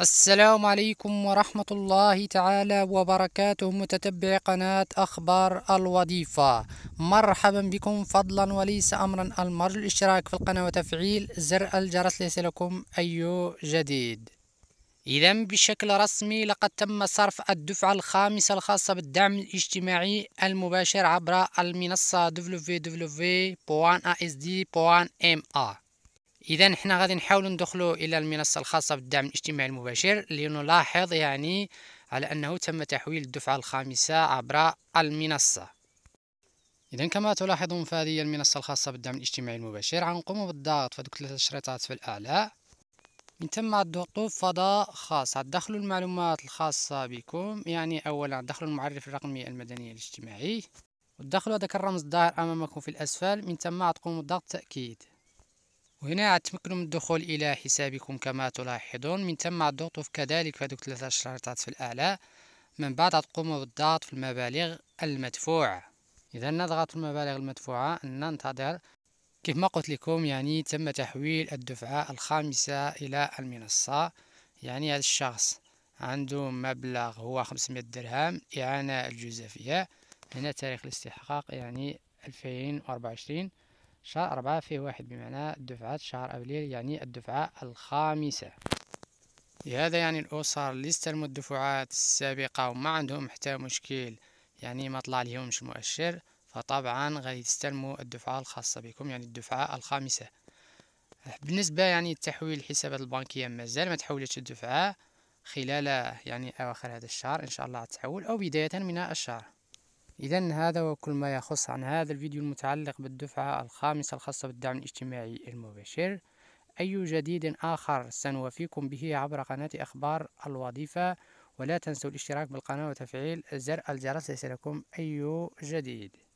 السلام عليكم ورحمة الله تعالى وبركاته متتبع قناة أخبار الوظيفة مرحبا بكم فضلا وليس أمرا المرجو الاشتراك في القناة وتفعيل زر الجرس ليصلكم أي جديد إذا بشكل رسمي لقد تم صرف الدفعة الخامسة الخاصة بالدعم الاجتماعي المباشر عبر المنصة www.asd.ma اذا حنا غادي نحاولوا ندخلوا الى المنصه الخاصه بالدعم الاجتماعي المباشر لنلاحظ يعني على انه تم تحويل الدفعه الخامسه عبر المنصه إذا كما تلاحظون هذه المنصة الخاصة بالدعم الاجتماعي المباشر غنقوم بالضغط في دوك ثلاثة الشريطات في الأعلى من ثم الضغط فضاء خاص غتدخلوا المعلومات الخاصة بكم يعني أولا دخلوا المعرف الرقمي المدني الاجتماعي وتدخلوا هذاك الرمز الظاهر أمامكم في الأسفل من ثم تقوموا بضغط تأكيد وهنا تمكنوا من الدخول الى حسابكم كما تلاحظون من ثم الضغط كذلك في هذوك ثلاثه الشرطات في الاعلى من بعد تقوموا بالضغط في المبالغ المدفوعه اذا نضغط المبالغ المدفوعه ننتظر كيف ما قلت لكم يعني تم تحويل الدفعه الخامسه الى المنصه يعني هذا الشخص عنده مبلغ هو 500 درهم إعانة الجزافية هنا تاريخ الاستحقاق يعني 2024 شهر أربعة فيه واحد بمعنى دفعة شهر أبريل يعني الدفعة الخامسة لهذا يعني الأسر استلموا الدفعات السابقة وما عندهم حتى مشكل يعني ما طلع لهمش المؤشر فطبعا غادي تستلموا الدفعة الخاصة بكم يعني الدفعة الخامسة بالنسبة يعني التحويل الحسابات البنكية مازال ما تحولتش الدفعة خلال يعني أواخر هذا الشهر إن شاء الله تحول أو بداية من الشهر إذا هذا هو كل ما يخص عن هذا الفيديو المتعلق بالدفعة الخامسة الخاصة بالدعم الاجتماعي المباشر أي جديد آخر سنوافيكم به عبر قناة أخبار الوظيفة ولا تنسوا الاشتراك بالقناة وتفعيل زر الجرس ليصلكم أي جديد